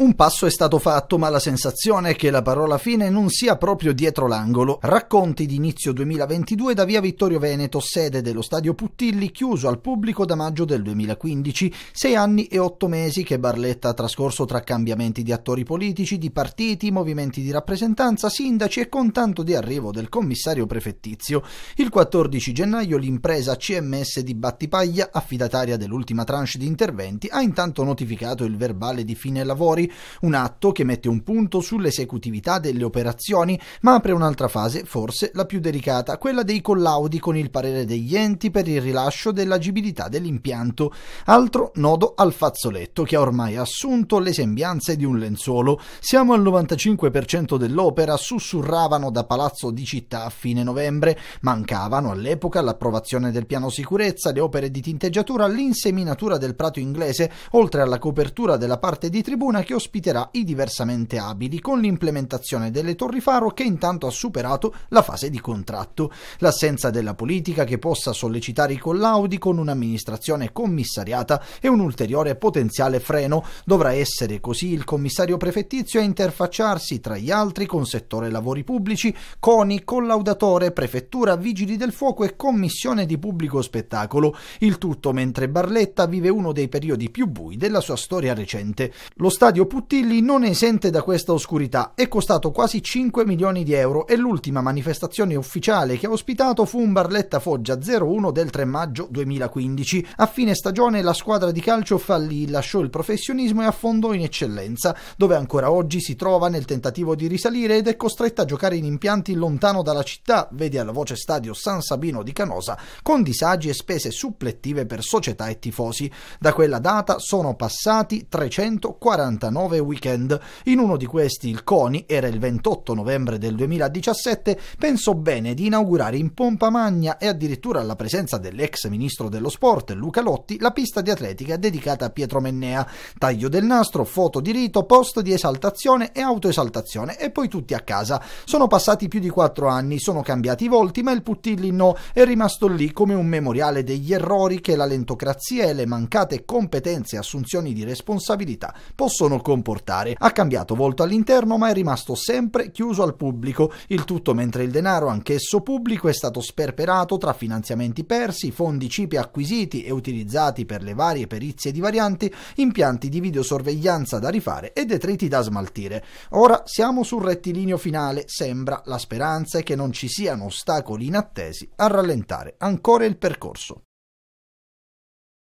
Un passo è stato fatto, ma la sensazione è che la parola fine non sia proprio dietro l'angolo. Racconti d'inizio 2022 da via Vittorio Veneto, sede dello stadio Puttilli, chiuso al pubblico da maggio del 2015. Sei anni e otto mesi che Barletta ha trascorso tra cambiamenti di attori politici, di partiti, movimenti di rappresentanza, sindaci e con tanto di arrivo del commissario prefettizio. Il 14 gennaio l'impresa CMS di Battipaglia, affidataria dell'ultima tranche di interventi, ha intanto notificato il verbale di fine lavori un atto che mette un punto sull'esecutività delle operazioni, ma apre un'altra fase, forse la più delicata, quella dei collaudi con il parere degli enti per il rilascio dell'agibilità dell'impianto, altro nodo al fazzoletto che ha ormai assunto le sembianze di un lenzuolo. Siamo al 95% dell'opera, sussurravano da Palazzo di Città a fine novembre, mancavano all'epoca l'approvazione del piano sicurezza, le opere di tinteggiatura, l'inseminatura del prato inglese, oltre alla copertura della parte di tribuna che ospiterà i diversamente abili con l'implementazione delle torri faro che intanto ha superato la fase di contratto. L'assenza della politica che possa sollecitare i collaudi con un'amministrazione commissariata è un ulteriore potenziale freno. Dovrà essere così il commissario prefettizio a interfacciarsi tra gli altri con settore lavori pubblici, CONI, collaudatore, prefettura, vigili del fuoco e commissione di pubblico spettacolo. Il tutto mentre Barletta vive uno dei periodi più bui della sua storia recente. Lo stadio Puttilli non esente da questa oscurità, è costato quasi 5 milioni di euro e l'ultima manifestazione ufficiale che ha ospitato fu un Barletta Foggia 01 del 3 maggio 2015. A fine stagione la squadra di calcio fallì, lasciò il professionismo e affondò in eccellenza, dove ancora oggi si trova nel tentativo di risalire ed è costretta a giocare in impianti lontano dalla città, vedi alla voce stadio San Sabino di Canosa, con disagi e spese supplettive per società e tifosi. Da quella data sono passati 340 39 weekend. In uno di questi il CONI, era il 28 novembre del 2017, pensò bene di inaugurare in pompa magna e addirittura alla presenza dell'ex ministro dello sport Luca Lotti la pista di atletica dedicata a Pietro Mennea. Taglio del nastro, foto di rito, post di esaltazione e autoesaltazione e poi tutti a casa. Sono passati più di quattro anni, sono cambiati i volti, ma il Puttilli no, è rimasto lì come un memoriale degli errori che la lentocrazia e le mancate competenze e assunzioni di responsabilità possono comportare. Ha cambiato volto all'interno ma è rimasto sempre chiuso al pubblico, il tutto mentre il denaro anch'esso pubblico è stato sperperato tra finanziamenti persi, fondi cipe acquisiti e utilizzati per le varie perizie di varianti, impianti di videosorveglianza da rifare e detriti da smaltire. Ora siamo sul rettilineo finale, sembra la speranza è che non ci siano ostacoli inattesi a rallentare ancora il percorso.